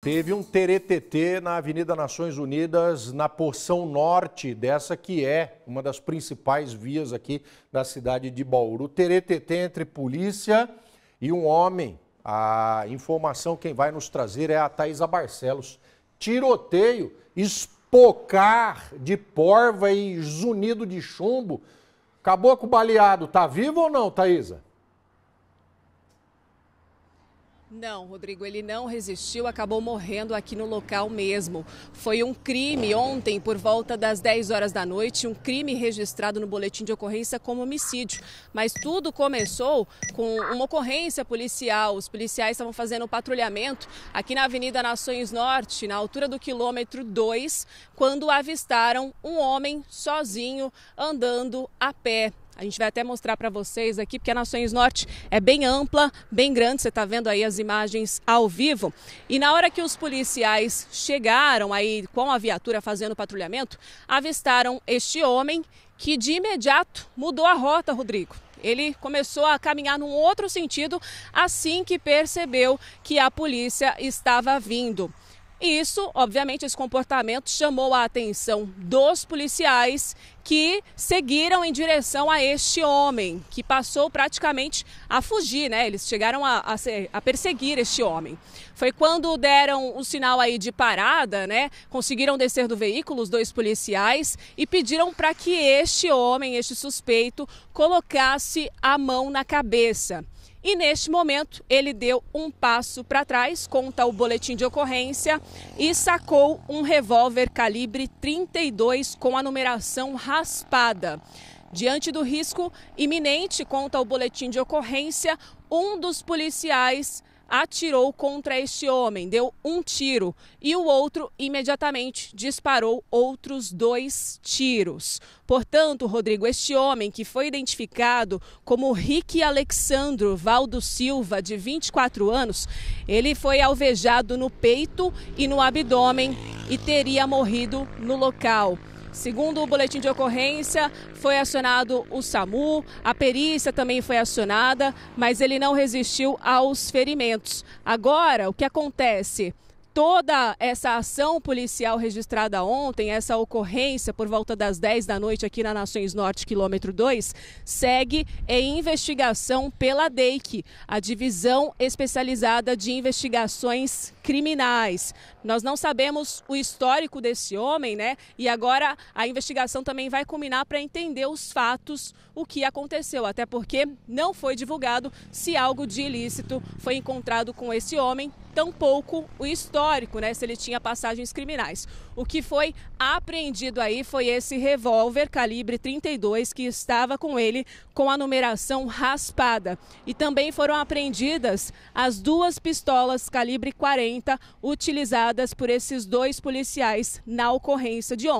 Teve um TRTT na Avenida Nações Unidas, na porção norte dessa que é uma das principais vias aqui da cidade de Bauru. TRTT entre polícia e um homem. A informação quem vai nos trazer é a Thaisa Barcelos. Tiroteio, espocar de porva e zunido de chumbo. Acabou com o baleado. Tá vivo ou não, Thaisa? Não, Rodrigo, ele não resistiu, acabou morrendo aqui no local mesmo. Foi um crime ontem, por volta das 10 horas da noite, um crime registrado no boletim de ocorrência como homicídio. Mas tudo começou com uma ocorrência policial. Os policiais estavam fazendo um patrulhamento aqui na Avenida Nações Norte, na altura do quilômetro 2, quando avistaram um homem sozinho andando a pé a gente vai até mostrar para vocês aqui, porque a Nações Norte é bem ampla, bem grande, você está vendo aí as imagens ao vivo. E na hora que os policiais chegaram aí com a viatura fazendo patrulhamento, avistaram este homem que de imediato mudou a rota, Rodrigo. Ele começou a caminhar num outro sentido assim que percebeu que a polícia estava vindo. E isso, obviamente, esse comportamento chamou a atenção dos policiais que seguiram em direção a este homem, que passou praticamente a fugir, né? Eles chegaram a, a, a perseguir este homem. Foi quando deram o sinal aí de parada, né? Conseguiram descer do veículo os dois policiais e pediram para que este homem, este suspeito, colocasse a mão na cabeça. E neste momento, ele deu um passo para trás, conta o boletim de ocorrência e sacou um revólver calibre 32 com a numeração raspada. Diante do risco iminente, conta o boletim de ocorrência, um dos policiais atirou contra este homem, deu um tiro, e o outro imediatamente disparou outros dois tiros. Portanto, Rodrigo, este homem que foi identificado como Rick Alexandro Valdo Silva, de 24 anos, ele foi alvejado no peito e no abdômen e teria morrido no local. Segundo o boletim de ocorrência, foi acionado o SAMU, a perícia também foi acionada, mas ele não resistiu aos ferimentos. Agora, o que acontece? toda essa ação policial registrada ontem, essa ocorrência por volta das 10 da noite aqui na Nações Norte, quilômetro 2, segue em investigação pela DEIC, a Divisão Especializada de Investigações Criminais. Nós não sabemos o histórico desse homem, né? E agora a investigação também vai culminar para entender os fatos, o que aconteceu, até porque não foi divulgado se algo de ilícito foi encontrado com esse homem tampouco o histórico, né, se ele tinha passagens criminais. O que foi apreendido aí foi esse revólver calibre 32 que estava com ele com a numeração raspada. E também foram apreendidas as duas pistolas calibre 40 utilizadas por esses dois policiais na ocorrência de ontem.